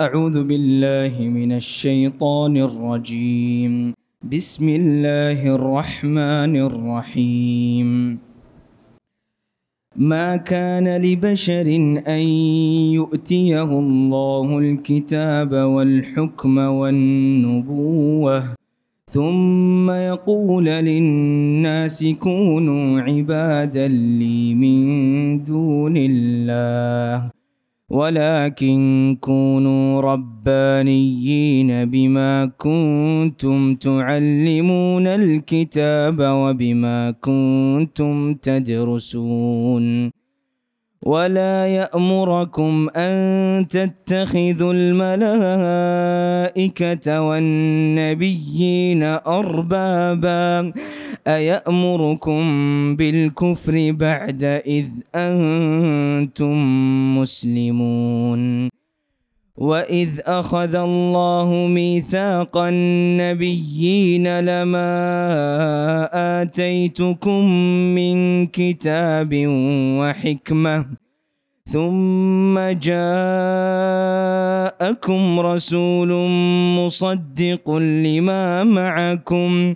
أعوذ بالله من الشيطان الرجيم بسم الله الرحمن الرحيم ما كان لبشر أن يؤتيه الله الكتاب والحكم والنبوة ثم يقول للناس كونوا عبادا لي من دون الله ولكن كونوا ربانيين بما كنتم تعلمون الكتاب وبما كنتم تدرسون ولا يأمركم أن تتخذوا الملائكة والنبيين أرباباً أيأمركم بالكفر بعد إذ أنتم مسلمون وإذ أخذ الله ميثاق النبيين لما آتيتكم من كتاب وحكمة ثم جاءكم رسول مصدق لما معكم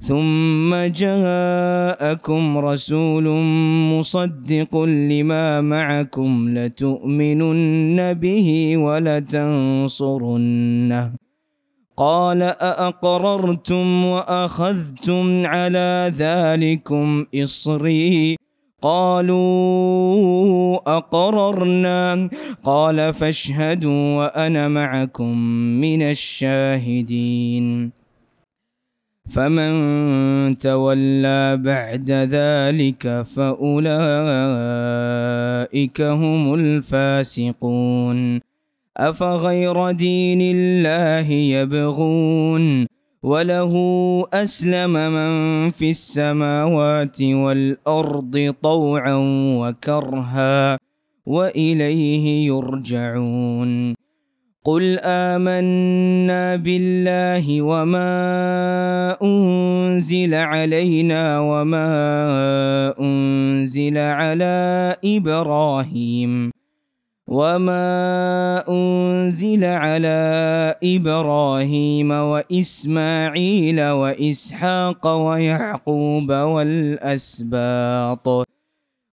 ثم جاءكم رسول مصدق لما معكم لتؤمنن به ولتنصرنه قال أأقررتم وأخذتم على ذلكم إصري قالوا أقررنا قال فاشهدوا وأنا معكم من الشاهدين فمن تولى بعد ذلك فأولئك هم الفاسقون أفغير دين الله يبغون وله أسلم من في السماوات والأرض طوعا وكرها وإليه يرجعون قل آمنا بالله وما أنزل علينا وما أنزل على إبراهيم وما أنزل على إبراهيم وإسماعيل وإسحاق ويعقوب والأسباط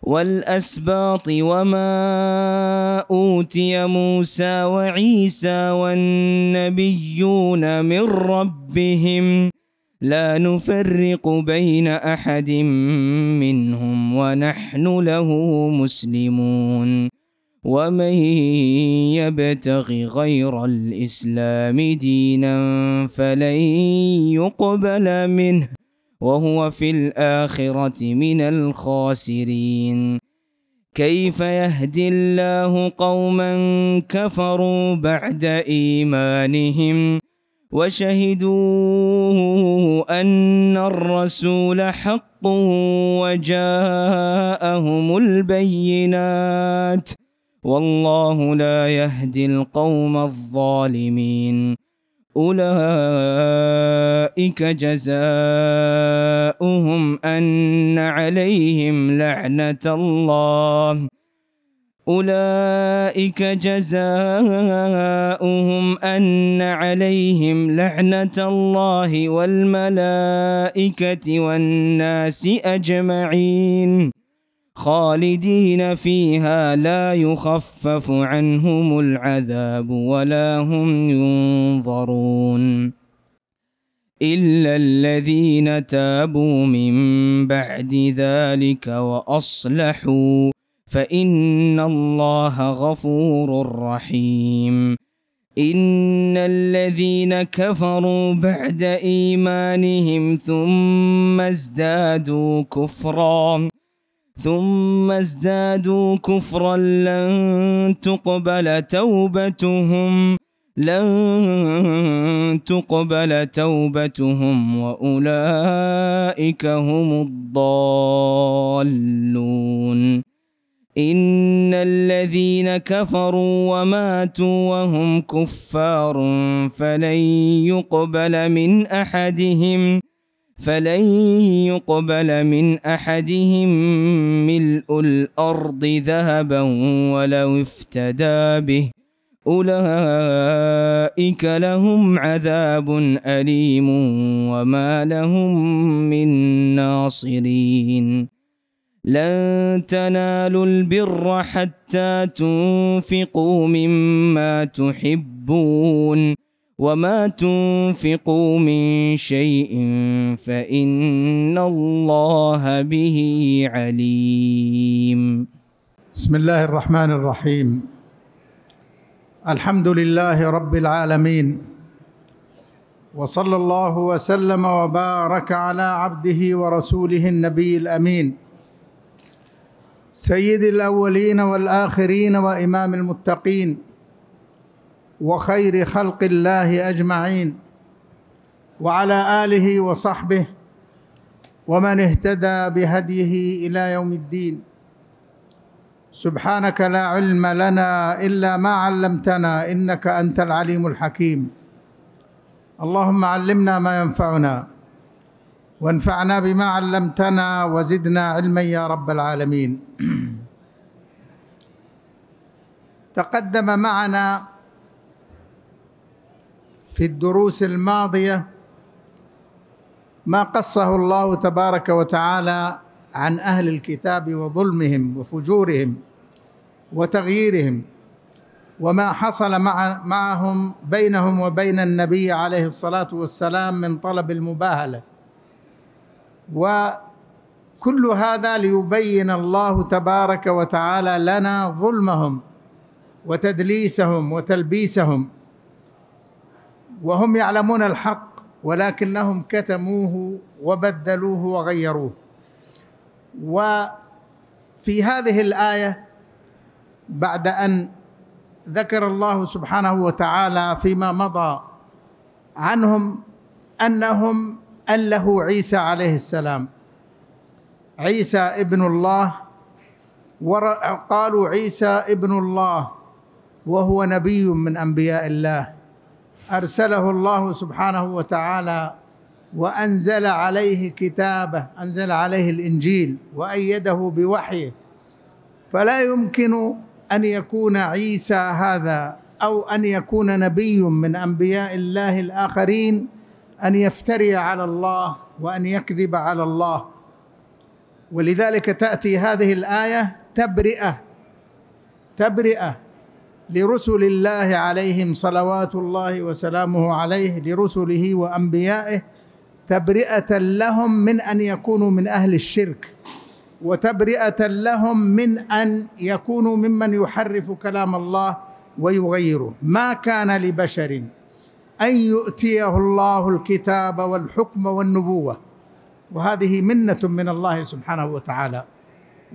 والأسباط وما أوتي موسى وعيسى والنبيون من ربهم لا نفرق بين أحد منهم ونحن له مسلمون ومن يبتغ غير الإسلام دينا فلن يقبل منه وهو في الآخرة من الخاسرين كيف يهدي الله قوما كفروا بعد إيمانهم وشهدوه أن الرسول حق وجاءهم البينات والله لا يهدي القوم الظالمين أولئك جزاؤهم أن عليهم لعنة الله أولئك جزاؤهم أن عليهم لعنة الله والملائكة والناس أجمعين خالدين فيها لا يخفف عنهم العذاب ولا هم ينظرون إلا الذين تابوا من بعد ذلك وأصلحوا فإن الله غفور رحيم إن الذين كفروا بعد إيمانهم ثم ازدادوا كفراً ثم ازدادوا كفرا لن تقبل توبتهم لن تقبل توبتهم وأولئك هم الضالون إن الذين كفروا وماتوا وهم كفار فلن يقبل من أحدهم فلن يقبل من أحدهم ملء الأرض ذهبا ولو افتدى به أولئك لهم عذاب أليم وما لهم من ناصرين لن تنالوا البر حتى تنفقوا مما تحبون وما تنفقوا من شيء فإن الله به عليم بسم الله الرحمن الرحيم الحمد لله رب العالمين وصلى الله وسلم وبارك على عبده ورسوله النبي الأمين سيد الأولين والآخرين وإمام المتقين وخير خلق الله اجمعين وعلى اله وصحبه ومن اهتدى بهديه الى يوم الدين سبحانك لا علم لنا الا ما علمتنا انك انت العليم الحكيم اللهم علمنا ما ينفعنا وانفعنا بما علمتنا وزدنا علما يا رب العالمين تقدم معنا في الدروس الماضيه ما قصه الله تبارك وتعالى عن اهل الكتاب وظلمهم وفجورهم وتغييرهم وما حصل مع معهم بينهم وبين النبي عليه الصلاه والسلام من طلب المباهله وكل هذا ليبين الله تبارك وتعالى لنا ظلمهم وتدليسهم وتلبيسهم وهم يعلمون الحق ولكنهم كتموه وبدلوه وغيروه وفي هذه الايه بعد ان ذكر الله سبحانه وتعالى فيما مضى عنهم انهم ان له عيسى عليه السلام عيسى ابن الله قالوا عيسى ابن الله وهو نبي من انبياء الله ارسله الله سبحانه وتعالى وانزل عليه كتابه انزل عليه الانجيل وايده بوحيه فلا يمكن ان يكون عيسى هذا او ان يكون نبي من انبياء الله الاخرين ان يفتري على الله وان يكذب على الله ولذلك تاتي هذه الايه تبرئه تبرئه لرسل الله عليهم صلوات الله وسلامه عليه لرسله وانبيائه تبرئه لهم من ان يكونوا من اهل الشرك وتبرئه لهم من ان يكونوا ممن يحرف كلام الله ويغيره ما كان لبشر ان يؤتيه الله الكتاب والحكم والنبوه وهذه منه من الله سبحانه وتعالى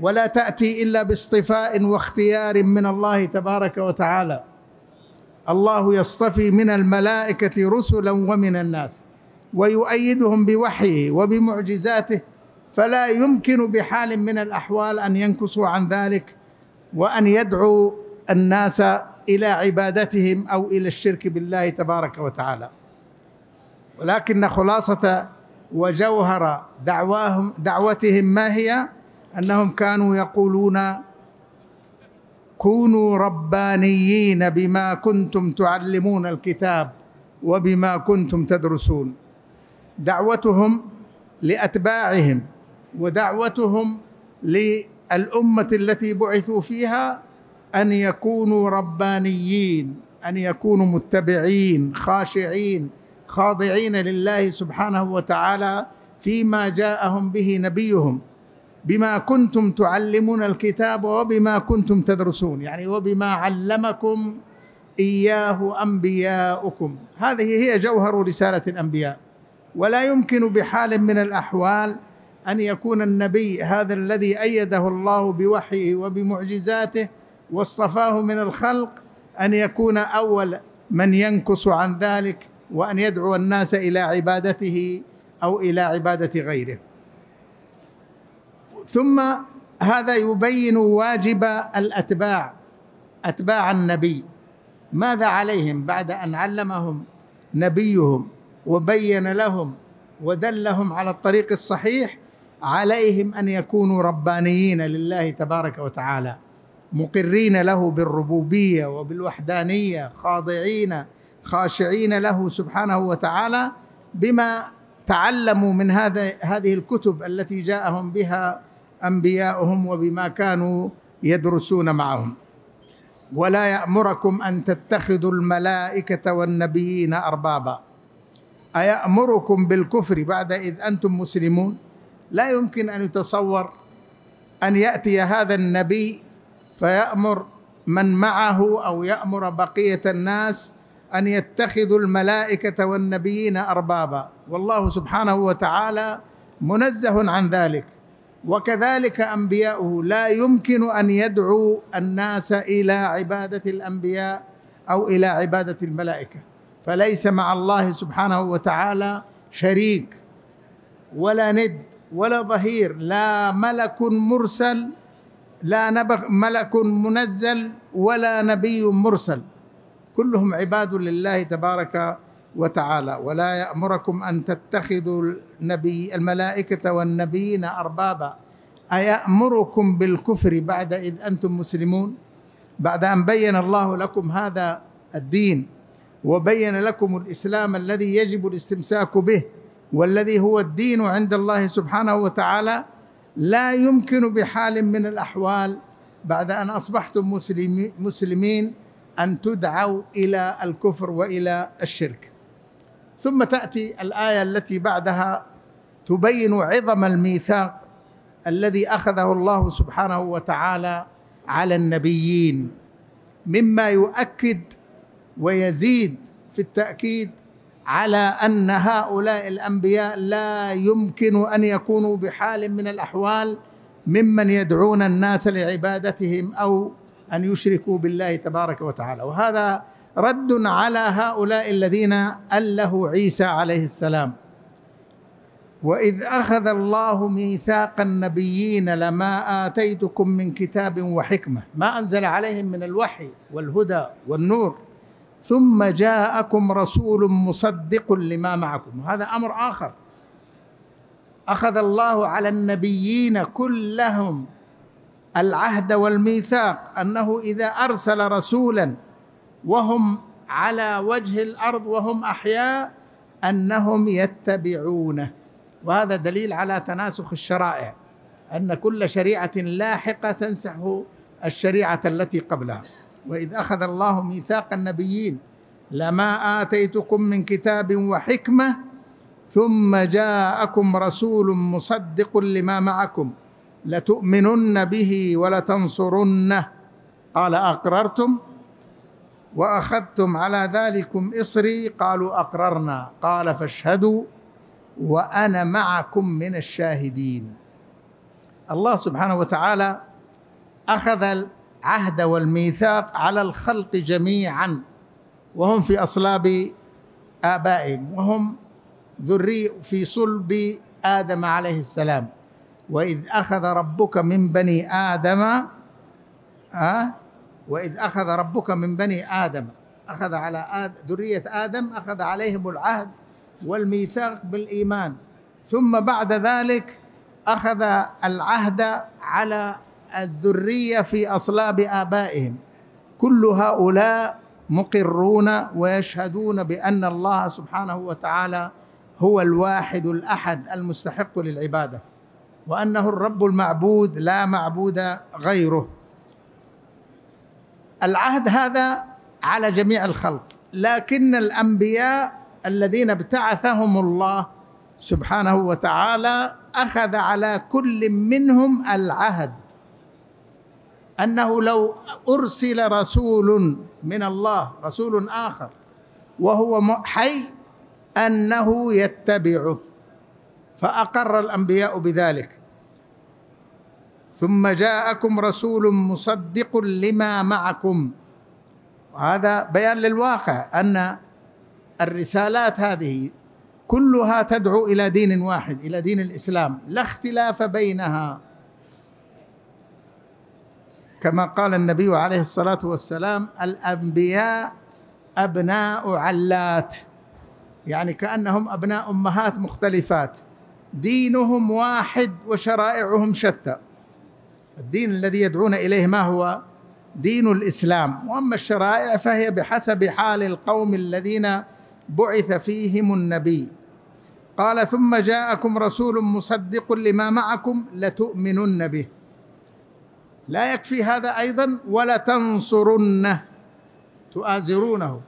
ولا تاتي الا باصطفاء واختيار من الله تبارك وتعالى الله يصطفي من الملائكه رسلا ومن الناس ويؤيدهم بوحيه وبمعجزاته فلا يمكن بحال من الاحوال ان ينكصوا عن ذلك وان يدعوا الناس الى عبادتهم او الى الشرك بالله تبارك وتعالى ولكن خلاصه وجوهر دعواهم دعوتهم ما هي انهم كانوا يقولون كونوا ربانيين بما كنتم تعلمون الكتاب وبما كنتم تدرسون دعوتهم لاتباعهم ودعوتهم للامه التي بعثوا فيها ان يكونوا ربانيين ان يكونوا متبعين خاشعين خاضعين لله سبحانه وتعالى فيما جاءهم به نبيهم بما كنتم تعلمون الكتاب وبما كنتم تدرسون يعني وبما علمكم اياه انبياؤكم هذه هي جوهر رساله الانبياء ولا يمكن بحال من الاحوال ان يكون النبي هذا الذي ايده الله بوحيه وبمعجزاته واصطفاه من الخلق ان يكون اول من ينكص عن ذلك وان يدعو الناس الى عبادته او الى عباده غيره ثم هذا يبين واجب الاتباع اتباع النبي ماذا عليهم بعد ان علمهم نبيهم وبين لهم ودلهم على الطريق الصحيح عليهم ان يكونوا ربانيين لله تبارك وتعالى مقرين له بالربوبيه وبالوحدانيه خاضعين خاشعين له سبحانه وتعالى بما تعلموا من هذا هذه الكتب التي جاءهم بها انبياؤهم وبما كانوا يدرسون معهم ولا يامركم ان تتخذوا الملائكه والنبيين اربابا ايامركم بالكفر بعد اذ انتم مسلمون لا يمكن ان يتصور ان ياتي هذا النبي فيامر من معه او يامر بقيه الناس ان يتخذوا الملائكه والنبيين اربابا والله سبحانه وتعالى منزه عن ذلك وكذلك انبياؤه لا يمكن ان يدعو الناس الى عباده الانبياء او الى عباده الملائكه فليس مع الله سبحانه وتعالى شريك ولا ند ولا ظهير لا ملك مرسل لا ملك منزل ولا نبي مرسل كلهم عباد لله تبارك وتعالى ولا يأمركم أن تتخذوا النبي الملائكة والنبيين أربابا أيأمركم بالكفر بعد إذ أنتم مسلمون بعد أن بين الله لكم هذا الدين وبين لكم الإسلام الذي يجب الاستمساك به والذي هو الدين عند الله سبحانه وتعالى لا يمكن بحال من الأحوال بعد أن أصبحتم مسلمين أن تدعوا إلى الكفر وإلى الشرك ثم تاتي الايه التي بعدها تبين عظم الميثاق الذي اخذه الله سبحانه وتعالى على النبيين مما يؤكد ويزيد في التاكيد على ان هؤلاء الانبياء لا يمكن ان يكونوا بحال من الاحوال ممن يدعون الناس لعبادتهم او ان يشركوا بالله تبارك وتعالى وهذا رد على هؤلاء الذين أله عيسى عليه السلام وإذ أخذ الله ميثاق النبيين لما آتيتكم من كتاب وحكمة ما أنزل عليهم من الوحي والهدى والنور ثم جاءكم رسول مصدق لما معكم وهذا أمر آخر أخذ الله على النبيين كلهم العهد والميثاق أنه إذا أرسل رسولا وهم على وجه الارض وهم احياء انهم يتبعونه وهذا دليل على تناسخ الشرائع ان كل شريعه لاحقه تنسح الشريعه التي قبلها واذ اخذ الله ميثاق النبيين لما اتيتكم من كتاب وحكمه ثم جاءكم رسول مصدق لما معكم لتؤمنن به ولتنصرنه قال اقررتم واخذتم على ذلكم اصري قالوا اقررنا قال فاشهدوا وانا معكم من الشاهدين الله سبحانه وتعالى اخذ العهد والميثاق على الخلق جميعا وهم في اصلاب ابائهم وهم ذري في صلب ادم عليه السلام واذ اخذ ربك من بني ادم أه وإذ أخذ ربك من بني آدم أخذ على آد ذرية آدم أخذ عليهم العهد والميثاق بالإيمان ثم بعد ذلك أخذ العهد على الذرية في أصلاب آبائهم كل هؤلاء مقرون ويشهدون بأن الله سبحانه وتعالى هو الواحد الأحد المستحق للعبادة وأنه الرب المعبود لا معبود غيره العهد هذا على جميع الخلق لكن الانبياء الذين ابتعثهم الله سبحانه وتعالى اخذ على كل منهم العهد انه لو ارسل رسول من الله رسول اخر وهو حي انه يتبعه فاقر الانبياء بذلك ثم جاءكم رسول مصدق لما معكم هذا بيان للواقع ان الرسالات هذه كلها تدعو الى دين واحد الى دين الاسلام لا اختلاف بينها كما قال النبي عليه الصلاه والسلام الانبياء ابناء علات يعني كانهم ابناء امهات مختلفات دينهم واحد وشرائعهم شتى الدين الذي يدعون اليه ما هو دين الاسلام واما الشرائع فهي بحسب حال القوم الذين بعث فيهم النبي قال ثم جاءكم رسول مصدق لما معكم لتؤمنن به لا يكفي هذا ايضا ولتنصرنه تؤازرونه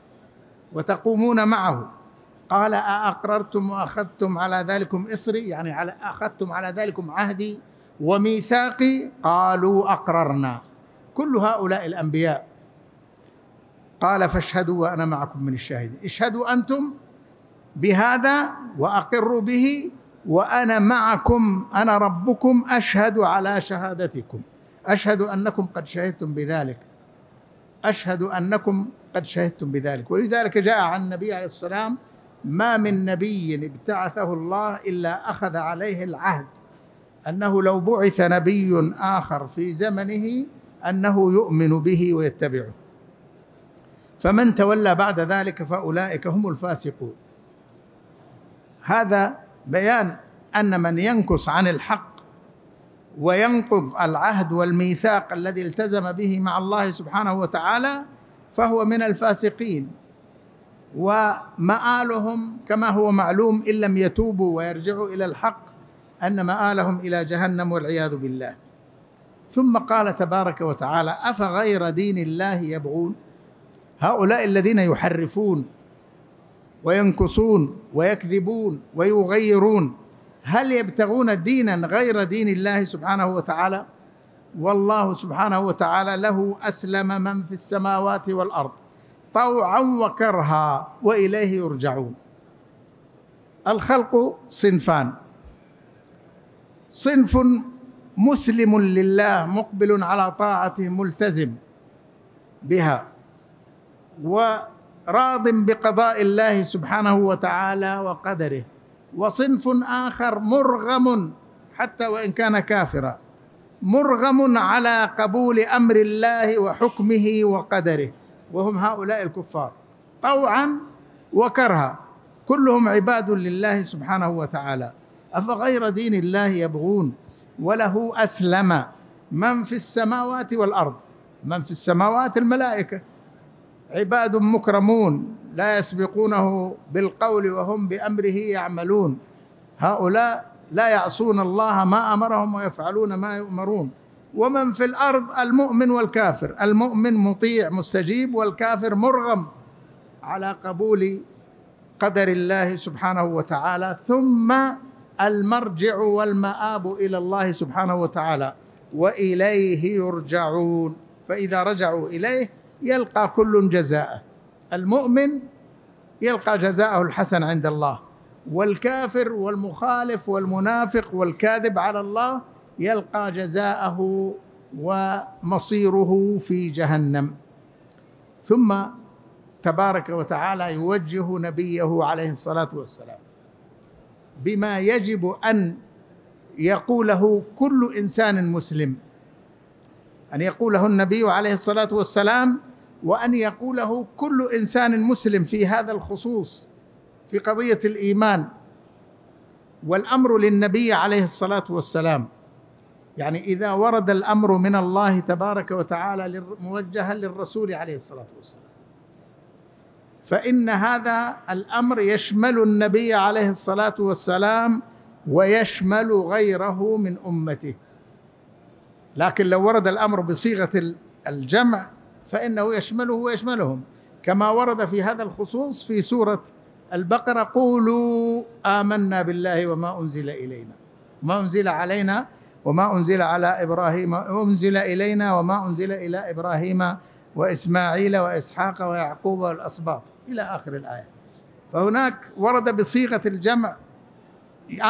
وتقومون معه قال أأقررتم وأخذتم على ذلكم إصري يعني على أخذتم على ذلكم عهدي وميثاقي قالوا اقررنا كل هؤلاء الانبياء قال فاشهدوا وانا معكم من الشاهدين اشهدوا انتم بهذا واقروا به وانا معكم انا ربكم اشهد على شهادتكم اشهد انكم قد شهدتم بذلك اشهد انكم قد شهدتم بذلك ولذلك جاء عن النبي عليه السلام ما من نبي ابتعثه الله الا اخذ عليه العهد انه لو بعث نبي اخر في زمنه انه يؤمن به ويتبعه فمن تولى بعد ذلك فاولئك هم الفاسقون هذا بيان ان من ينكص عن الحق وينقض العهد والميثاق الذي التزم به مع الله سبحانه وتعالى فهو من الفاسقين ومآلهم كما هو معلوم ان لم يتوبوا ويرجعوا الى الحق أن مآلهم إلى جهنم والعياذ بالله ثم قال تبارك وتعالى أفغير دين الله يبغون هؤلاء الذين يحرفون وينكصون ويكذبون ويغيرون هل يبتغون دينا غير دين الله سبحانه وتعالى والله سبحانه وتعالى له اسلم من في السماوات والارض طوعا وكرها واليه يرجعون الخلق صنفان صنف مسلم لله مقبل على طاعته ملتزم بها وراض بقضاء الله سبحانه وتعالى وقدره وصنف اخر مرغم حتى وان كان كافرا مرغم على قبول امر الله وحكمه وقدره وهم هؤلاء الكفار طوعا وكرها كلهم عباد لله سبحانه وتعالى افغير دين الله يبغون وله اسلم من في السماوات والارض من في السماوات الملائكه عباد مكرمون لا يسبقونه بالقول وهم بامره يعملون هؤلاء لا يعصون الله ما امرهم ويفعلون ما يؤمرون ومن في الارض المؤمن والكافر المؤمن مطيع مستجيب والكافر مرغم على قبول قدر الله سبحانه وتعالى ثم المرجع والمآب إلى الله سبحانه وتعالى وإليه يرجعون فإذا رجعوا إليه يلقى كل جزاءه المؤمن يلقى جزاءه الحسن عند الله والكافر والمخالف والمنافق والكاذب على الله يلقى جزاءه ومصيره في جهنم ثم تبارك وتعالى يوجه نبيه عليه الصلاه والسلام بما يجب ان يقوله كل انسان مسلم ان يقوله النبي عليه الصلاه والسلام وان يقوله كل انسان مسلم في هذا الخصوص في قضيه الايمان والامر للنبي عليه الصلاه والسلام يعني اذا ورد الامر من الله تبارك وتعالى موجها للرسول عليه الصلاه والسلام فان هذا الامر يشمل النبي عليه الصلاه والسلام ويشمل غيره من امته لكن لو ورد الامر بصيغه الجمع فانه يشمله ويشملهم كما ورد في هذا الخصوص في سوره البقره قولوا امنا بالله وما انزل الينا ما انزل علينا وما انزل على ابراهيم انزل الينا وما انزل الى ابراهيم واسماعيل واسحاق ويعقوب والأسباط إلى آخر الآية فهناك ورد بصيغة الجمع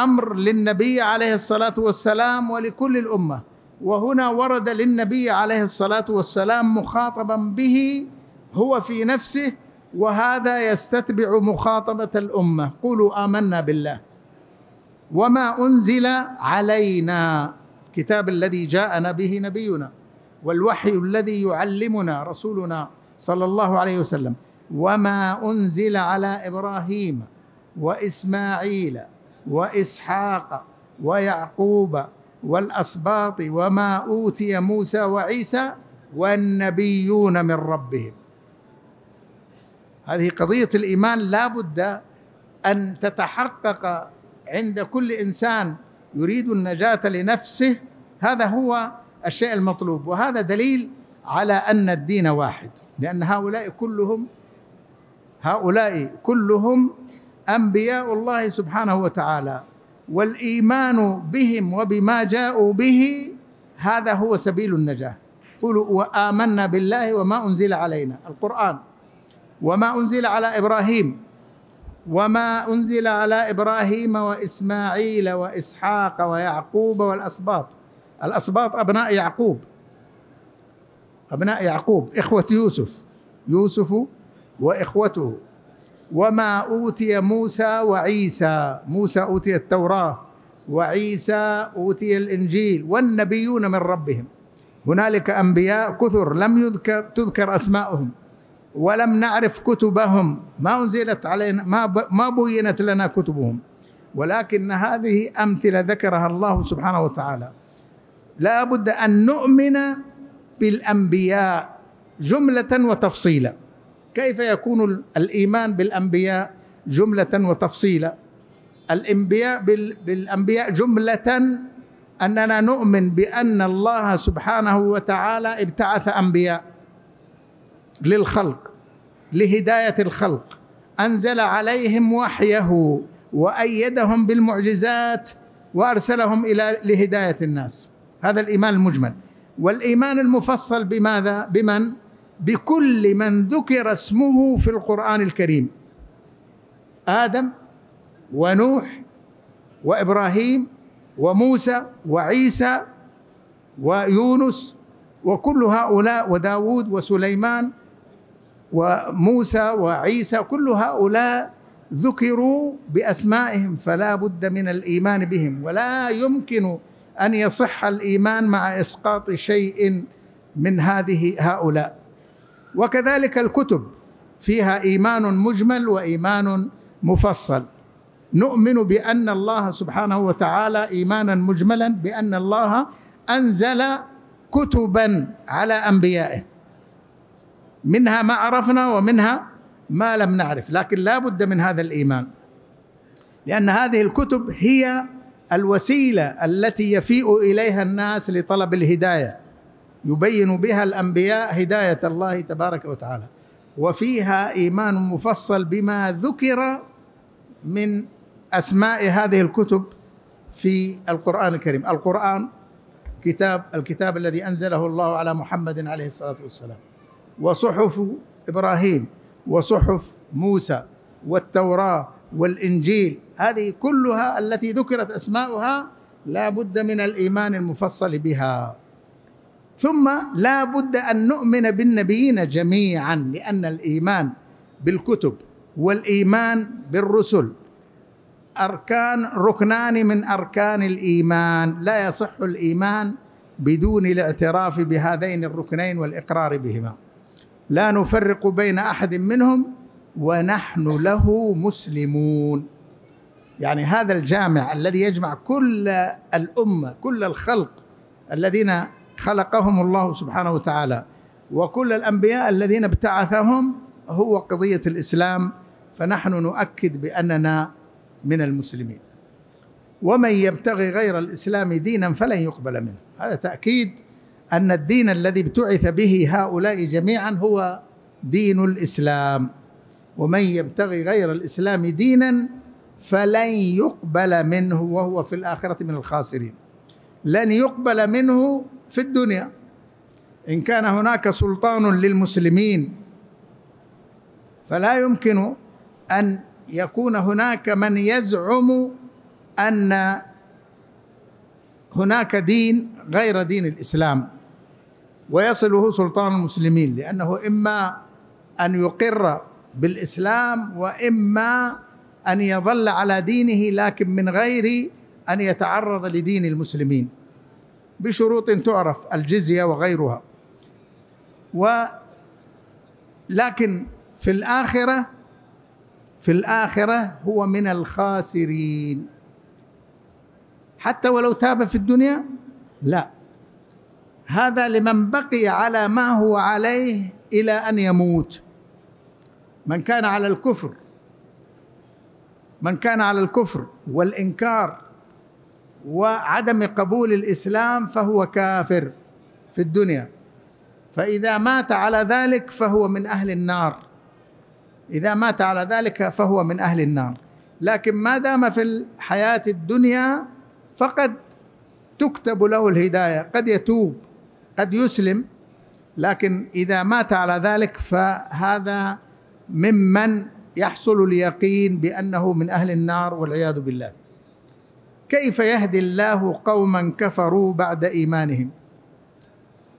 أمر للنبي عليه الصلاة والسلام ولكل الأمة وهنا ورد للنبي عليه الصلاة والسلام مخاطبا به هو في نفسه وهذا يستتبع مخاطبة الأمة قولوا آمنا بالله وما أنزل علينا الكتاب الذي جاءنا به نبينا والوحي الذي يعلمنا رسولنا صلى الله عليه وسلم وما انزل على ابراهيم واسماعيل واسحاق ويعقوب والاسباط وما اوتي موسى وعيسى والنبيون من ربهم هذه قضيه الايمان لا بد ان تتحقق عند كل انسان يريد النجاه لنفسه هذا هو الشيء المطلوب وهذا دليل على ان الدين واحد لان هؤلاء كلهم هؤلاء كلهم انبياء الله سبحانه وتعالى والايمان بهم وبما جاءوا به هذا هو سبيل النجاه قولوا وامنا بالله وما انزل علينا القران وما انزل على ابراهيم وما انزل على ابراهيم واسماعيل واسحاق ويعقوب والاسباط الاسباط ابناء يعقوب ابناء يعقوب اخوه يوسف يوسف واخوته وما اوتي موسى وعيسى موسى اوتي التوراه وعيسى اوتي الانجيل والنبيون من ربهم هنالك انبياء كثر لم يذكر تذكر اسماؤهم ولم نعرف كتبهم ما انزلت علينا ما ما بينت لنا كتبهم ولكن هذه امثله ذكرها الله سبحانه وتعالى لا بد ان نؤمن بالانبياء جمله وتفصيلا كيف يكون الإيمان بالأنبياء جملة وتفصيلا الأنبياء بالأنبياء جملة أننا نؤمن بأن الله سبحانه وتعالى ابتعث أنبياء للخلق لهداية الخلق أنزل عليهم وحيه وأيدهم بالمعجزات وأرسلهم إلى لهداية الناس هذا الإيمان المجمل والإيمان المفصل بماذا؟ بمن؟ بكل من ذكر اسمه في القرآن الكريم آدم ونوح وإبراهيم وموسى وعيسى ويونس وكل هؤلاء وداود وسليمان وموسى وعيسى كل هؤلاء ذكروا بأسمائهم فلا بد من الإيمان بهم ولا يمكن أن يصح الإيمان مع إسقاط شيء من هذه هؤلاء وكذلك الكتب فيها ايمان مجمل وايمان مفصل نؤمن بان الله سبحانه وتعالى ايمانا مجملا بان الله انزل كتبا على انبيائه منها ما عرفنا ومنها ما لم نعرف لكن لا بد من هذا الايمان لان هذه الكتب هي الوسيله التي يفيء اليها الناس لطلب الهدايه يبين بها الانبياء هدايه الله تبارك وتعالى وفيها ايمان مفصل بما ذكر من اسماء هذه الكتب في القران الكريم القران كتاب الكتاب الذي انزله الله على محمد عليه الصلاه والسلام وصحف ابراهيم وصحف موسى والتوراه والانجيل هذه كلها التي ذكرت اسماؤها لا بد من الايمان المفصل بها ثم لا بد أن نؤمن بالنبيين جميعا لأن الإيمان بالكتب والإيمان بالرسل أركان ركنان من أركان الإيمان لا يصح الإيمان بدون الاعتراف بهذين الركنين والإقرار بهما لا نفرق بين أحد منهم ونحن له مسلمون يعني هذا الجامع الذي يجمع كل الأمة كل الخلق الذين خلقهم الله سبحانه وتعالى وكل الانبياء الذين ابتعثهم هو قضيه الاسلام فنحن نؤكد باننا من المسلمين ومن يبتغي غير الاسلام دينا فلن يقبل منه هذا تاكيد ان الدين الذي ابتعث به هؤلاء جميعا هو دين الاسلام ومن يبتغي غير الاسلام دينا فلن يقبل منه وهو في الاخره من الخاسرين لن يقبل منه في الدنيا ان كان هناك سلطان للمسلمين فلا يمكن ان يكون هناك من يزعم ان هناك دين غير دين الاسلام ويصله سلطان المسلمين لانه اما ان يقر بالاسلام واما ان يظل على دينه لكن من غير ان يتعرض لدين المسلمين بشروط تعرف الجزية وغيرها ولكن في الآخرة في الآخرة هو من الخاسرين حتى ولو تاب في الدنيا لا هذا لمن بقي على ما هو عليه إلى أن يموت من كان على الكفر من كان على الكفر والإنكار وعدم قبول الاسلام فهو كافر في الدنيا فاذا مات على ذلك فهو من اهل النار اذا مات على ذلك فهو من اهل النار لكن ما دام في الحياه الدنيا فقد تكتب له الهدايه قد يتوب قد يسلم لكن اذا مات على ذلك فهذا ممن يحصل اليقين بانه من اهل النار والعياذ بالله كيف يهدي الله قوما كفروا بعد ايمانهم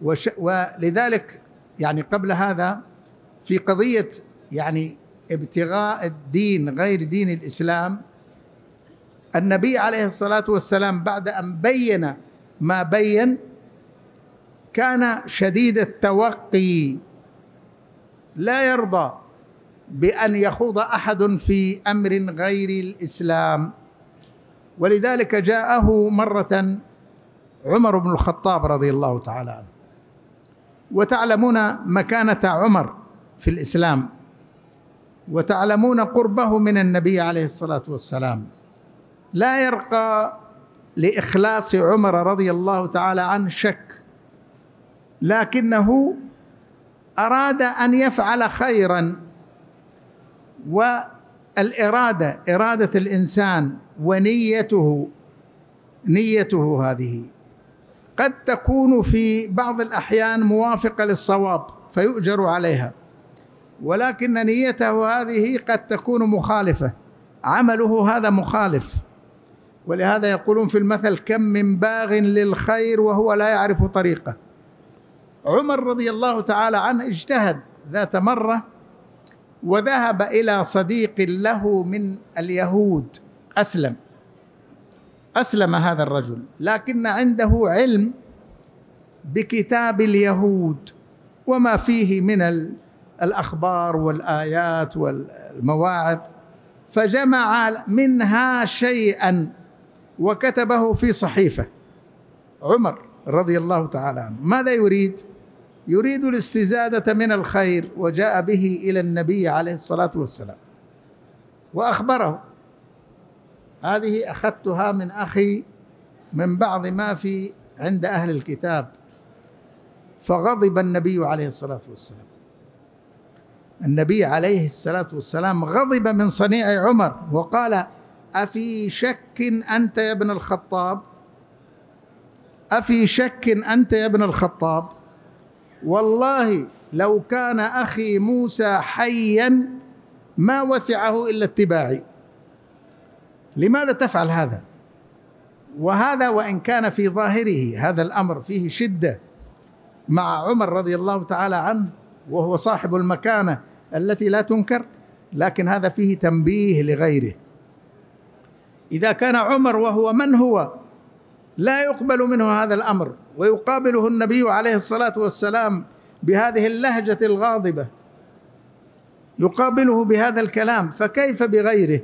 وش ولذلك يعني قبل هذا في قضيه يعني ابتغاء الدين غير دين الاسلام النبي عليه الصلاه والسلام بعد ان بين ما بين كان شديد التوقي لا يرضى بان يخوض احد في امر غير الاسلام ولذلك جاءه مرة عمر بن الخطاب رضي الله تعالى عنه وتعلمون مكانة عمر في الإسلام وتعلمون قربه من النبي عليه الصلاة والسلام لا يرقى لإخلاص عمر رضي الله تعالى عنه شك لكنه أراد أن يفعل خيرا و الاراده اراده الانسان ونيته نيته هذه قد تكون في بعض الاحيان موافقه للصواب فيؤجر عليها ولكن نيته هذه قد تكون مخالفه عمله هذا مخالف ولهذا يقولون في المثل كم من باغ للخير وهو لا يعرف طريقه عمر رضي الله تعالى عنه اجتهد ذات مره وذهب الى صديق له من اليهود اسلم اسلم هذا الرجل لكن عنده علم بكتاب اليهود وما فيه من الاخبار والايات والمواعظ فجمع منها شيئا وكتبه في صحيفه عمر رضي الله تعالى عنه ماذا يريد يريد الاستزاده من الخير وجاء به الى النبي عليه الصلاه والسلام واخبره هذه اخذتها من اخي من بعض ما في عند اهل الكتاب فغضب النبي عليه الصلاه والسلام النبي عليه الصلاه والسلام غضب من صنيع عمر وقال افي شك انت يا ابن الخطاب افي شك انت يا ابن الخطاب والله لو كان اخي موسى حيا ما وسعه الا اتباعي لماذا تفعل هذا وهذا وان كان في ظاهره هذا الامر فيه شده مع عمر رضي الله تعالى عنه وهو صاحب المكانه التي لا تنكر لكن هذا فيه تنبيه لغيره اذا كان عمر وهو من هو لا يقبل منه هذا الامر ويقابله النبي عليه الصلاه والسلام بهذه اللهجه الغاضبه يقابله بهذا الكلام فكيف بغيره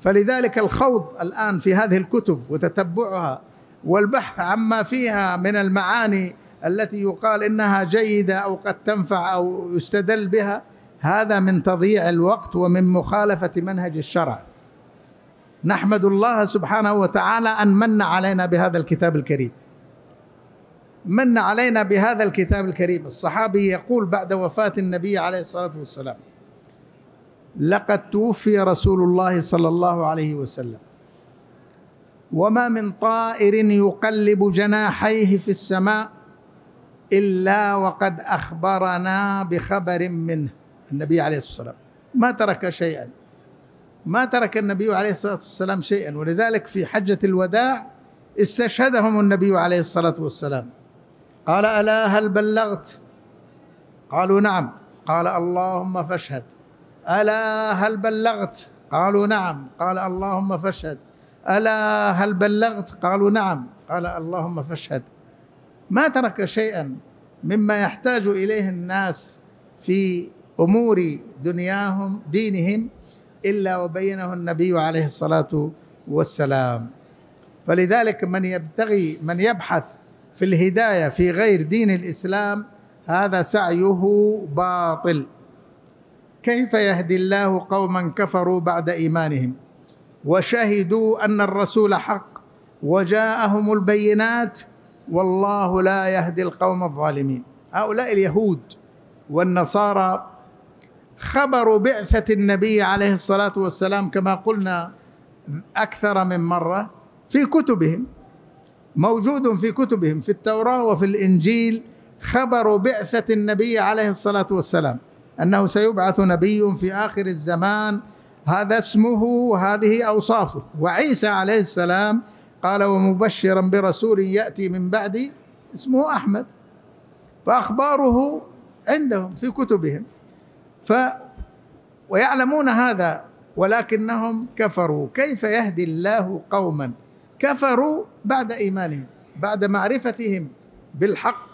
فلذلك الخوض الان في هذه الكتب وتتبعها والبحث عما فيها من المعاني التي يقال انها جيده او قد تنفع او يستدل بها هذا من تضييع الوقت ومن مخالفه منهج الشرع نحمد الله سبحانه وتعالى ان من علينا بهذا الكتاب الكريم من علينا بهذا الكتاب الكريم الصحابي يقول بعد وفاه النبي عليه الصلاه والسلام لقد توفي رسول الله صلى الله عليه وسلم وما من طائر يقلب جناحيه في السماء الا وقد اخبرنا بخبر منه النبي عليه الصلاه والسلام ما ترك شيئا ما ترك النبي عليه الصلاة والسلام شيئا ولذلك في حجة الوداع استشهدهم النبي عليه الصلاة والسلام قال ألا هل بلغت قالوا نعم قال اللهم فاشهد ألا هل بلغت قالوا نعم قال اللهم فاشهد ألا هل بلغت قالوا نعم قال اللهم فاشهد ما ترك شيئا مما يحتاج إليه الناس في أمور دنياهم دينهم إلا وبينه النبي عليه الصلاة والسلام فلذلك من يبتغي من يبحث في الهداية في غير دين الإسلام هذا سعيه باطل كيف يهدي الله قوما كفروا بعد إيمانهم وشهدوا أن الرسول حق وجاءهم البينات والله لا يهدي القوم الظالمين هؤلاء اليهود والنصارى خبر بعثة النبي عليه الصلاة والسلام كما قلنا أكثر من مرة في كتبهم موجود في كتبهم في التوراة وفي الإنجيل خبر بعثة النبي عليه الصلاة والسلام أنه سيبعث نبي في آخر الزمان هذا اسمه وهذه أوصافه وعيسى عليه السلام قال ومبشرا برسول يأتي من بعدي اسمه أحمد فأخباره عندهم في كتبهم ف ويعلمون هذا ولكنهم كفروا كيف يهدي الله قوما كفروا بعد ايمانهم بعد معرفتهم بالحق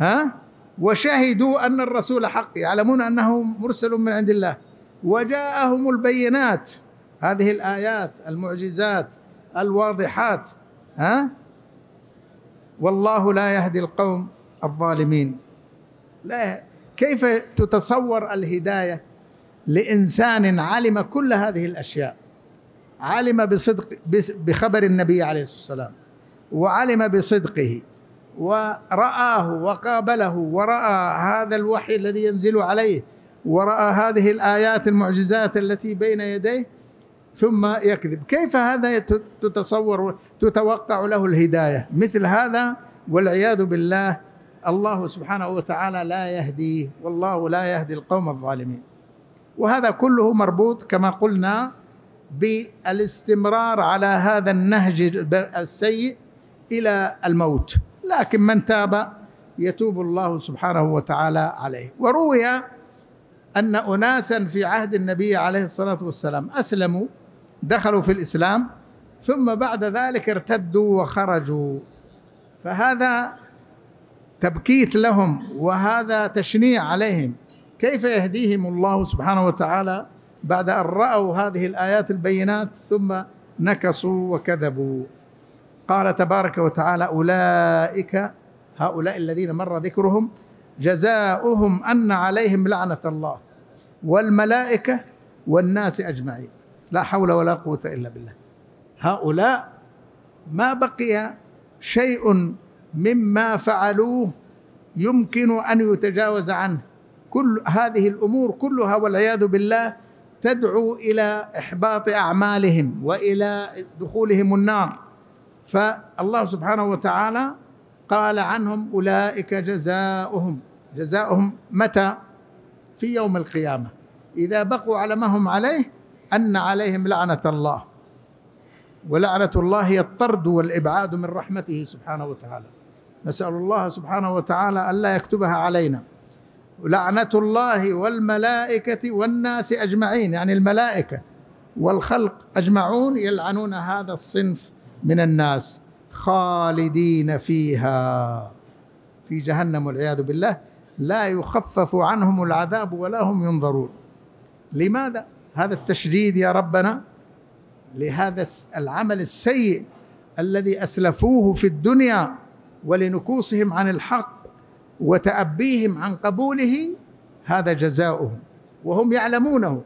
ها وشهدوا ان الرسول حق يعلمون انه مرسل من عند الله وجاءهم البينات هذه الايات المعجزات الواضحات ها والله لا يهدي القوم الظالمين لا كيف تتصور الهدايه لانسان علم كل هذه الاشياء علم بصدق بخبر النبي عليه الصلاه والسلام وعلم بصدقه ورآه وقابله ورأى هذا الوحي الذي ينزل عليه ورأى هذه الآيات المعجزات التي بين يديه ثم يكذب كيف هذا تتصور تتوقع له الهداية مثل هذا والعياذ بالله الله سبحانه وتعالى لا يهديه والله لا يهدي القوم الظالمين وهذا كله مربوط كما قلنا بالاستمرار على هذا النهج السيء الى الموت لكن من تاب يتوب الله سبحانه وتعالى عليه وروي ان اناسا في عهد النبي عليه الصلاه والسلام اسلموا دخلوا في الاسلام ثم بعد ذلك ارتدوا وخرجوا فهذا تبكيت لهم وهذا تشنيع عليهم كيف يهديهم الله سبحانه وتعالى بعد ان راوا هذه الايات البينات ثم نكصوا وكذبوا قال تبارك وتعالى اولئك هؤلاء الذين مر ذكرهم جزاؤهم ان عليهم لعنه الله والملائكه والناس اجمعين لا حول ولا قوه الا بالله هؤلاء ما بقي شيء مما فعلوه يمكن ان يتجاوز عنه كل هذه الامور كلها والعياذ بالله تدعو الى احباط اعمالهم والى دخولهم النار فالله سبحانه وتعالى قال عنهم اولئك جزاؤهم جزاؤهم متى في يوم القيامه اذا بقوا على ما هم عليه ان عليهم لعنه الله ولعنه الله هي الطرد والابعاد من رحمته سبحانه وتعالى نسأل الله سبحانه وتعالى ألا يكتبها علينا لعنة الله والملائكة والناس أجمعين يعني الملائكة والخلق أجمعون يلعنون هذا الصنف من الناس خالدين فيها في جهنم والعياذ بالله لا يخفف عنهم العذاب ولا هم ينظرون لماذا هذا التشديد يا ربنا لهذا العمل السيء الذي اسلفوه في الدنيا ولنكوصهم عن الحق وتأبيهم عن قبوله هذا جزاؤهم وهم يعلمونه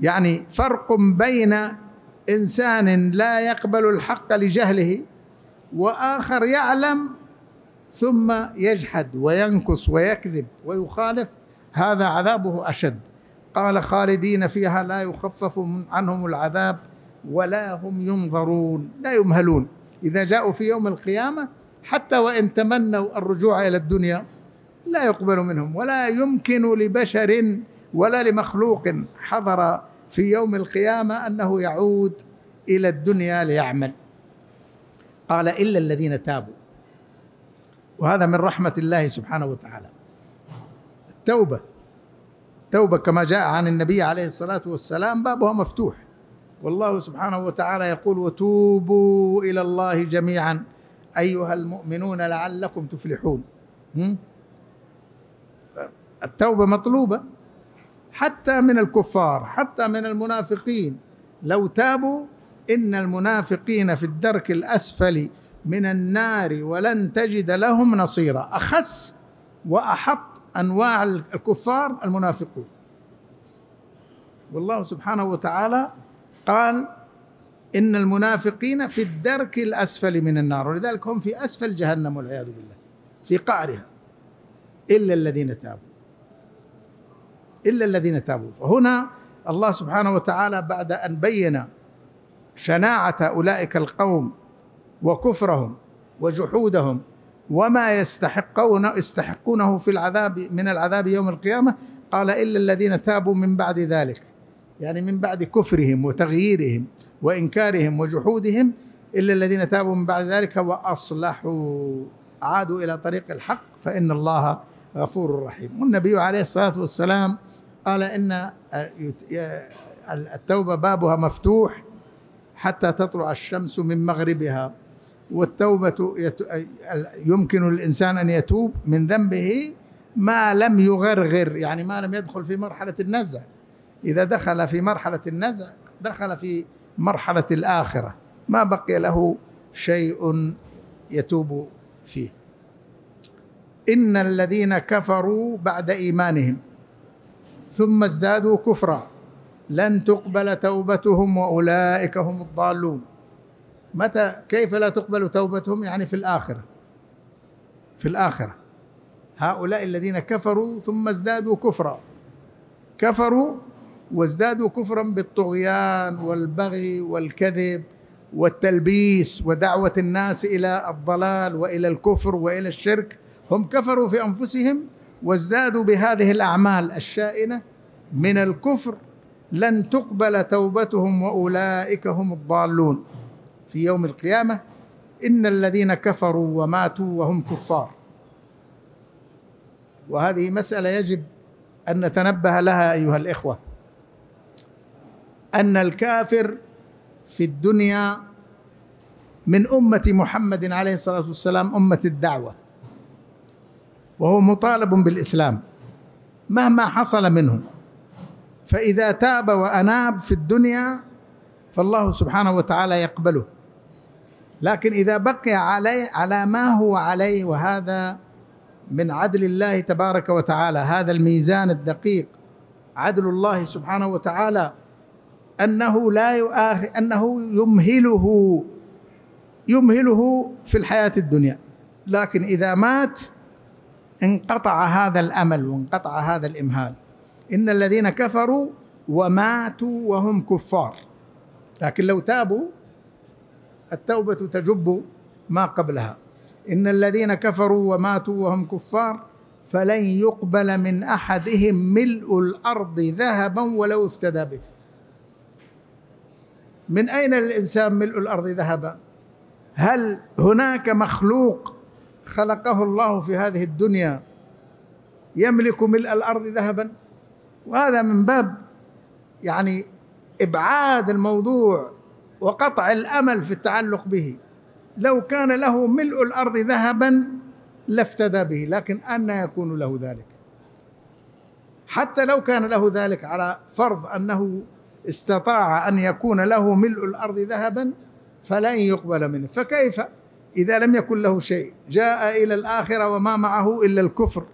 يعني فرق بين انسان لا يقبل الحق لجهله واخر يعلم ثم يجحد وينكص ويكذب ويخالف هذا عذابه اشد قال خالدين فيها لا يخفف عنهم العذاب ولا هم ينظرون لا يمهلون اذا جاءوا في يوم القيامه حتى وإن تمنوا الرجوع إلى الدنيا لا يقبل منهم ولا يمكن لبشر ولا لمخلوق حضر في يوم القيامة أنه يعود إلى الدنيا ليعمل قال إلا الذين تابوا وهذا من رحمة الله سبحانه وتعالى التوبة التوبة كما جاء عن النبي عليه الصلاة والسلام بابها مفتوح والله سبحانه وتعالى يقول وتوبوا إلى الله جميعا أيها المؤمنون لعلكم تفلحون التوبة مطلوبة حتى من الكفار حتى من المنافقين لو تابوا إن المنافقين في الدرك الأسفل من النار ولن تجد لهم نصيرا أخس وأحط أنواع الكفار المنافقون والله سبحانه وتعالى قال إن المنافقين في الدرك الأسفل من النار ولذلك هم في أسفل جهنم والعياذ بالله في قعرها إلا الذين تابوا إلا الذين تابوا فهنا الله سبحانه وتعالى بعد أن بين شناعة أولئك القوم وكفرهم وجحودهم وما يستحقون يستحقونه في العذاب من العذاب يوم القيامة قال إلا الذين تابوا من بعد ذلك يعني من بعد كفرهم وتغييرهم وإنكارهم وجحودهم إلا الذين تابوا من بعد ذلك وأصلحوا عادوا إلى طريق الحق فإن الله غفور رحيم والنبي عليه الصلاة والسلام قال إن آه، التوبة بابها مفتوح حتى تطلع الشمس من مغربها والتوبة يمكن للإنسان أن يتوب من ذنبه ما لم يغرغر يعني ما لم يدخل في مرحلة النزع إذا دخل في مرحلة النزع دخل في مرحلة الآخرة ما بقي له شيء يتوب فيه إن الذين كفروا بعد إيمانهم ثم ازدادوا كفرا لن تقبل توبتهم وأولئك هم الضالون متى كيف لا تقبل توبتهم يعني في الآخرة في الآخرة هؤلاء الذين كفروا ثم ازدادوا كفرا كفروا وازدادوا كفرا بالطغيان والبغي والكذب والتلبيس ودعوه الناس الى الضلال والى الكفر والى الشرك هم كفروا في انفسهم وازدادوا بهذه الاعمال الشائنه من الكفر لن تقبل توبتهم واولئك هم الضالون في يوم القيامه ان الذين كفروا وماتوا وهم كفار وهذه مساله يجب ان نتنبه لها ايها الاخوه ان الكافر في الدنيا من امه محمد عليه الصلاه والسلام امه الدعوه وهو مطالب بالاسلام مهما حصل منه فاذا تاب واناب في الدنيا فالله سبحانه وتعالى يقبله لكن اذا بقي عليه على ما هو عليه وهذا من عدل الله تبارك وتعالى هذا الميزان الدقيق عدل الله سبحانه وتعالى أنه لا يؤاخ... أنه يمهله يمهله في الحياة الدنيا لكن إذا مات انقطع هذا الأمل وانقطع هذا الإمهال إن الذين كفروا وماتوا وهم كفار لكن لو تابوا التوبة تجب ما قبلها إن الذين كفروا وماتوا وهم كفار فلن يقبل من أحدهم ملء الأرض ذهبا ولو افتدى به من أين الإنسان ملء الأرض ذهبا هل هناك مخلوق خلقه الله في هذه الدنيا يملك ملء الأرض ذهبا وهذا من باب يعني إبعاد الموضوع وقطع الأمل في التعلق به لو كان له ملء الأرض ذهبا لافتدى به لكن أن يكون له ذلك حتى لو كان له ذلك على فرض أنه استطاع أن يكون له ملء الأرض ذهبا فلن يقبل منه فكيف إذا لم يكن له شيء جاء إلى الآخرة وما معه إلا الكفر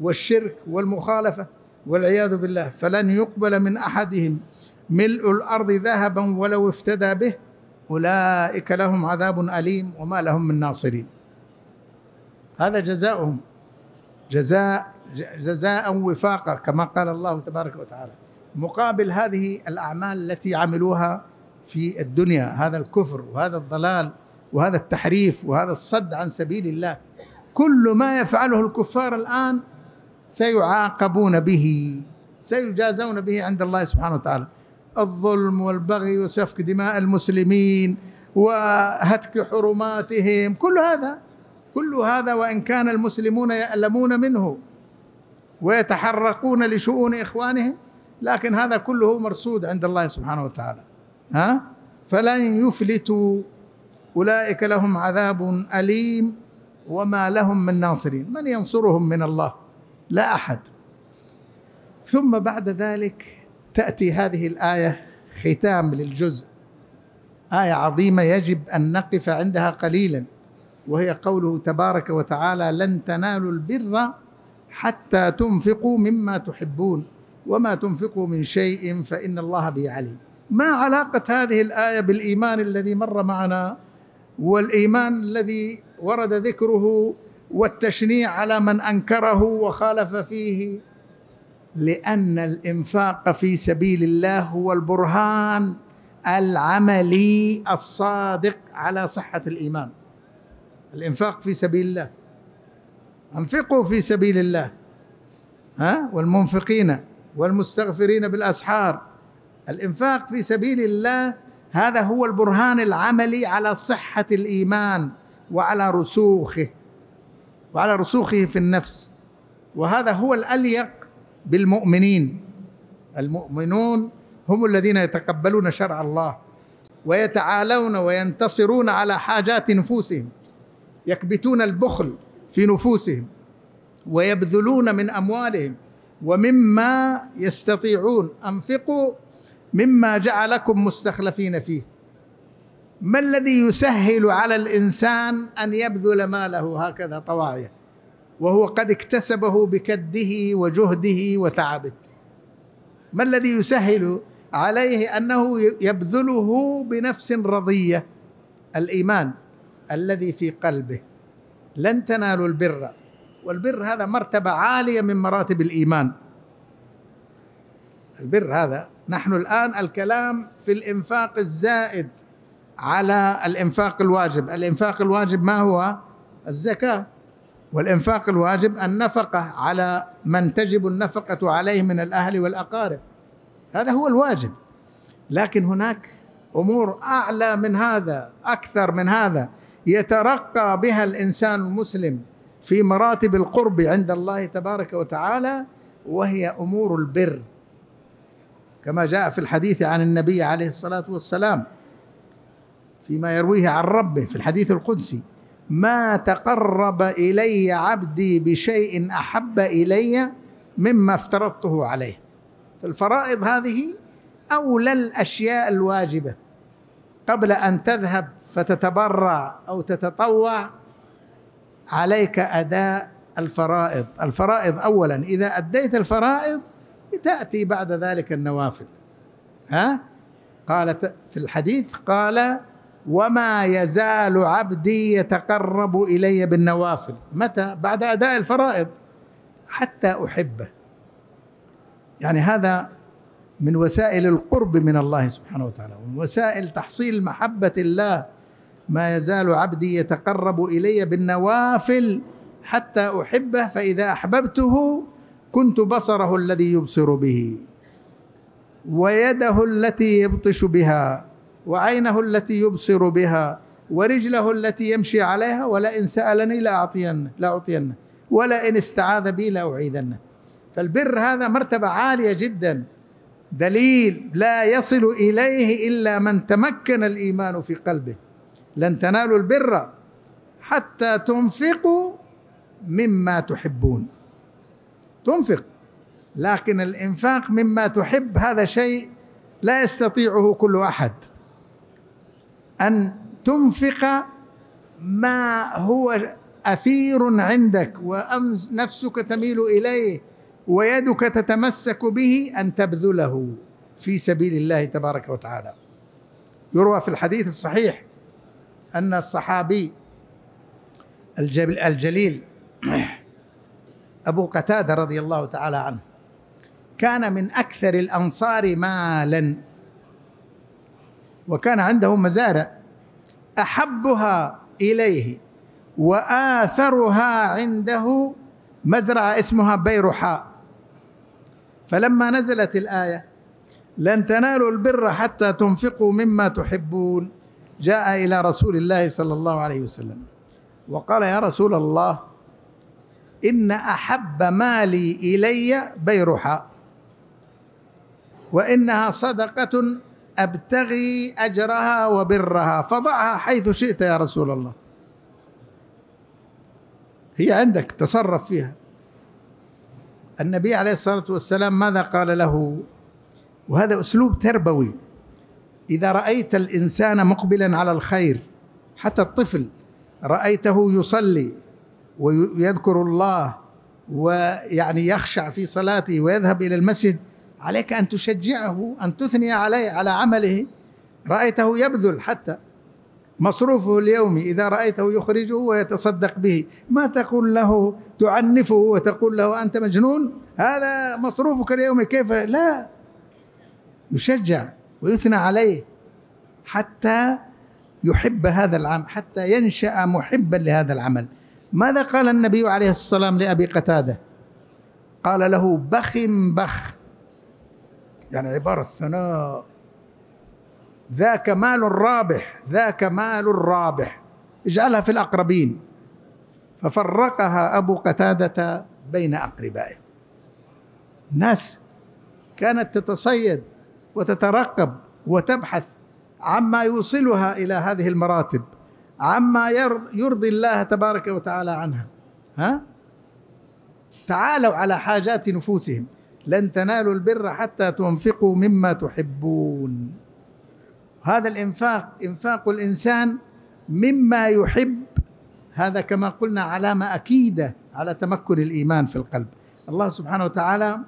والشرك والمخالفة والعياذ بالله فلن يقبل من أحدهم ملء الأرض ذهبا ولو افتدى به أولئك لهم عذاب أليم وما لهم من ناصرين هذا جزاؤهم جزاء جزاء وفاقا كما قال الله تبارك وتعالى مقابل هذه الاعمال التي عملوها في الدنيا هذا الكفر وهذا الضلال وهذا التحريف وهذا الصد عن سبيل الله كل ما يفعله الكفار الان سيعاقبون به سيجازون به عند الله سبحانه وتعالى الظلم والبغي وسفك دماء المسلمين وهتك حرماتهم كل هذا كل هذا وان كان المسلمون يألمون منه ويتحرقون لشؤون اخوانهم لكن هذا كله مرصود عند الله سبحانه وتعالى ها فلن يفلتوا أولئك لهم عذاب أليم وما لهم من ناصرين من ينصرهم من الله لا أحد ثم بعد ذلك تأتي هذه الآية ختام للجزء آية عظيمة يجب أن نقف عندها قليلا وهي قوله تبارك وتعالى لن تنالوا البر حتى تنفقوا مما تحبون وما تنفقوا من شيء فإن الله به عليم ما علاقة هذه الآية بالإيمان الذي مر معنا والإيمان الذي ورد ذكره والتشنيع على من أنكره وخالف فيه لأن الإنفاق في سبيل الله هو البرهان العملي الصادق على صحة الإيمان الإنفاق في سبيل الله أنفقوا في سبيل الله ها والمنفقين والمستغفرين بالاسحار الانفاق في سبيل الله هذا هو البرهان العملي على صحه الايمان وعلى رسوخه وعلى رسوخه في النفس وهذا هو الاليق بالمؤمنين المؤمنون هم الذين يتقبلون شرع الله ويتعالون وينتصرون على حاجات نفوسهم يكبتون البخل في نفوسهم ويبذلون من اموالهم ومما يستطيعون انفقوا مما جعلكم مستخلفين فيه ما الذي يسهل على الانسان ان يبذل ماله هكذا طواعيه وهو قد اكتسبه بكده وجهده وتعبه ما الذي يسهل عليه انه يبذله بنفس رضيه الايمان الذي في قلبه لن تنالوا البر والبر هذا مرتبة عالية من مراتب الإيمان البر هذا نحن الآن الكلام في الإنفاق الزائد على الإنفاق الواجب الإنفاق الواجب ما هو الزكاة والإنفاق الواجب النفقة على من تجب النفقة عليه من الأهل والأقارب هذا هو الواجب لكن هناك أمور أعلى من هذا أكثر من هذا يترقى بها الإنسان المسلم في مراتب القرب عند الله تبارك وتعالى وهي امور البر كما جاء في الحديث عن النبي عليه الصلاه والسلام فيما يرويه عن ربه في الحديث القدسي ما تقرب الي عبدي بشيء احب الي مما افترضته عليه فالفرائض هذه اولى الاشياء الواجبه قبل ان تذهب فتتبرع او تتطوع عليك اداء الفرائض الفرائض اولا اذا اديت الفرائض تاتي بعد ذلك النوافل ها قالت في الحديث قال وما يزال عبدي يتقرب الي بالنوافل متى بعد اداء الفرائض حتى احبه يعني هذا من وسائل القرب من الله سبحانه وتعالى ومن وسائل تحصيل محبه الله ما يزال عبدي يتقرب الي بالنوافل حتى احبه فاذا احببته كنت بصره الذي يبصر به ويده التي يبطش بها وعينه التي يبصر بها ورجله التي يمشي عليها ولئن سالني لاعطينه لاعطينه ولئن استعاذ بي لاعيذنه فالبر هذا مرتبه عاليه جدا دليل لا يصل اليه الا من تمكن الايمان في قلبه لن تنالوا البر حتى تنفقوا مما تحبون تنفق لكن الانفاق مما تحب هذا شيء لا يستطيعه كل احد ان تنفق ما هو اثير عندك ونفسك تميل اليه ويدك تتمسك به ان تبذله في سبيل الله تبارك وتعالى يروى في الحديث الصحيح أن الصحابي الجليل أبو قتادة رضي الله تعالى عنه كان من أكثر الأنصار مالا وكان عنده مزارع أحبها إليه وآثرها عنده مزرعة اسمها بيرحاء فلما نزلت الآية لن تنالوا البر حتى تنفقوا مما تحبون جاء إلى رسول الله صلى الله عليه وسلم وقال يا رسول الله إن أحب مالي إلي بيرحا وإنها صدقة أبتغي أجرها وبرها فضعها حيث شئت يا رسول الله هي عندك تصرف فيها النبي عليه الصلاة والسلام ماذا قال له وهذا أسلوب تربوي اذا رايت الانسان مقبلا على الخير حتى الطفل رايته يصلي ويذكر الله ويعني يخشع في صلاته ويذهب الى المسجد عليك ان تشجعه ان تثني عليه على عمله رايته يبذل حتى مصروفه اليومي اذا رايته يخرجه ويتصدق به ما تقول له تعنفه وتقول له انت مجنون هذا مصروفك اليومي كيف لا يشجع ويثنى عليه حتى يحب هذا العمل حتى ينشأ محبا لهذا العمل ماذا قال النبي عليه الصلاة والسلام لأبي قتادة قال له بخ بخ يعني عبارة الثناء ذاك مال رابح ذاك مال رابح اجعلها في الأقربين ففرقها أبو قتادة بين أقربائه ناس كانت تتصيد وتترقب وتبحث عما يوصلها الى هذه المراتب عما يرضي الله تبارك وتعالى عنها ها تعالوا على حاجات نفوسهم لن تنالوا البر حتى تنفقوا مما تحبون هذا الانفاق انفاق الانسان مما يحب هذا كما قلنا علامه اكيده على تمكن الايمان في القلب الله سبحانه وتعالى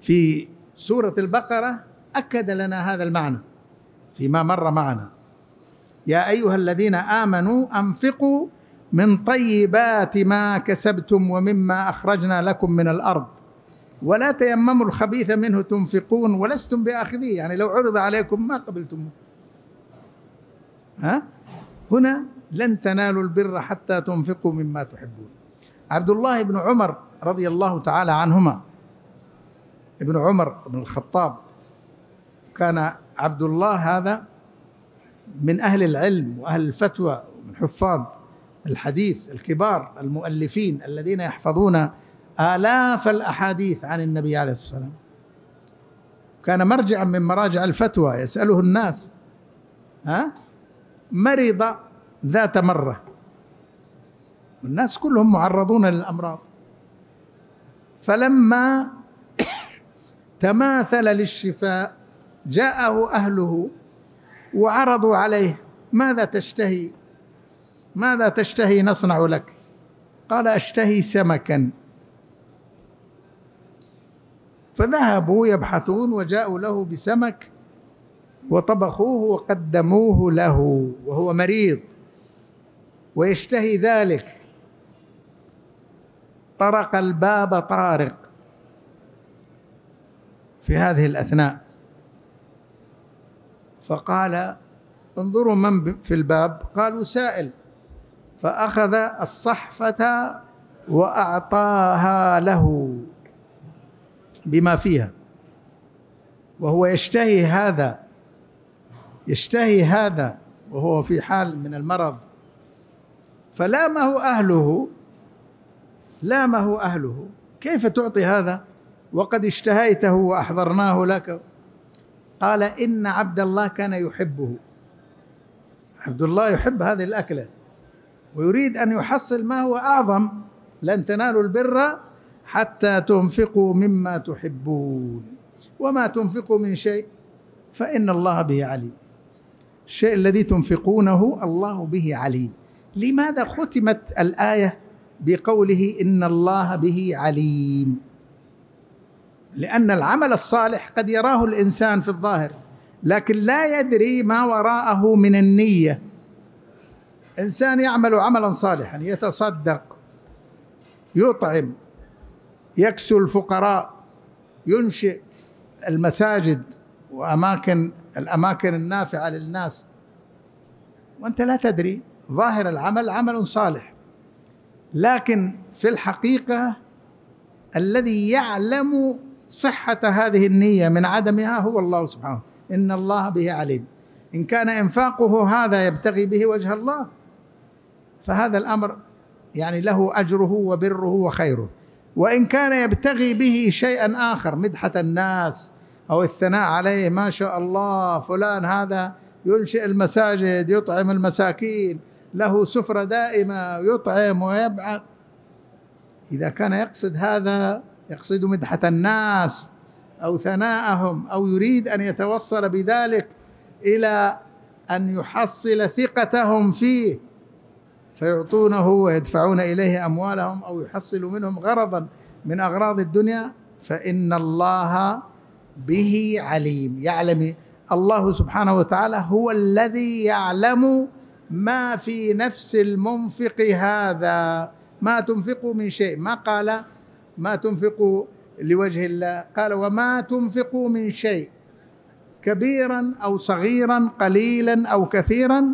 في سورة البقرة أكد لنا هذا المعنى فيما مر معنا يا أيها الذين آمنوا أنفقوا من طيبات ما كسبتم ومما أخرجنا لكم من الأرض ولا تيمموا الخبيث منه تنفقون ولستم بآخذيه يعني لو عرض عليكم ما قبلتموه ها هنا لن تنالوا البر حتى تنفقوا مما تحبون عبد الله بن عمر رضي الله تعالى عنهما ابن عمر بن الخطاب كان عبد الله هذا من أهل العلم وأهل الفتوى من حفاظ الحديث الكبار المؤلفين الذين يحفظون آلاف الأحاديث عن النبي عليه الصلاة والسلام كان مرجعا من مراجع الفتوى يسأله الناس ها مرض ذات مرة الناس كلهم معرضون للأمراض فلما تماثل للشفاء جاءه اهله وعرضوا عليه ماذا تشتهي ماذا تشتهي نصنع لك قال اشتهي سمكا فذهبوا يبحثون وجاءوا له بسمك وطبخوه وقدموه له وهو مريض ويشتهي ذلك طرق الباب طارق في هذه الأثناء فقال انظروا من في الباب قالوا سائل فأخذ الصحفة وأعطاها له بما فيها وهو يشتهي هذا يشتهي هذا وهو في حال من المرض فلامه أهله لامه أهله كيف تعطي هذا وقد اشتهيته وأحضرناه لك قال إن عبد الله كان يحبه عبد الله يحب هذه الأكلة ويريد أن يحصل ما هو أعظم لن تنالوا البر حتى تنفقوا مما تحبون وما تنفقوا من شيء فإن الله به عليم الشيء الذي تنفقونه الله به عليم لماذا ختمت الآية بقوله إن الله به عليم لأن العمل الصالح قد يراه الإنسان في الظاهر لكن لا يدري ما وراءه من النية إنسان يعمل عملا صالحا يتصدق يطعم يكسو الفقراء ينشئ المساجد وأماكن الأماكن النافعة للناس وأنت لا تدري ظاهر العمل عمل صالح لكن في الحقيقة الذي يعلم صحة هذه النية من عدمها هو الله سبحانه إن الله به عليم إن كان إنفاقه هذا يبتغي به وجه الله فهذا الأمر يعني له أجره وبره وخيره وإن كان يبتغي به شيئا آخر مدحة الناس أو الثناء عليه ما شاء الله فلان هذا ينشئ المساجد يطعم المساكين له سفرة دائمة يطعم ويبعث إذا كان يقصد هذا يقصد مدحة الناس أو ثناءهم أو يريد أن يتوصل بذلك إلى أن يحصل ثقتهم فيه فيعطونه ويدفعون إليه أموالهم أو يحصل منهم غرضا من أغراض الدنيا فإن الله به عليم يعلم الله سبحانه وتعالى هو الذي يعلم ما في نفس المنفق هذا ما تنفقوا من شيء ما قال ما تنفقوا لوجه الله قال وما تنفقوا من شيء كبيرا او صغيرا قليلا او كثيرا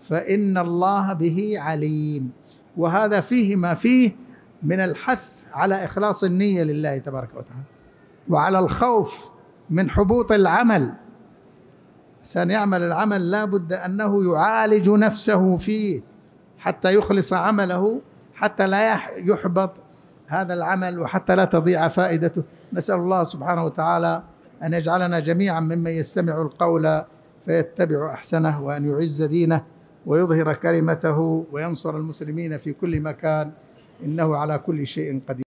فان الله به عليم وهذا فيه ما فيه من الحث على اخلاص النيه لله تبارك وتعالى وعلى الخوف من حبوط العمل الانسان يعمل العمل لا بد انه يعالج نفسه فيه حتى يخلص عمله حتى لا يحبط هذا العمل وحتى لا تضيع فائدته نسأل الله سبحانه وتعالى أن يجعلنا جميعا ممن يستمع القول فيتبع أحسنه وأن يعز دينه ويظهر كلمته وينصر المسلمين في كل مكان إنه على كل شيء قدير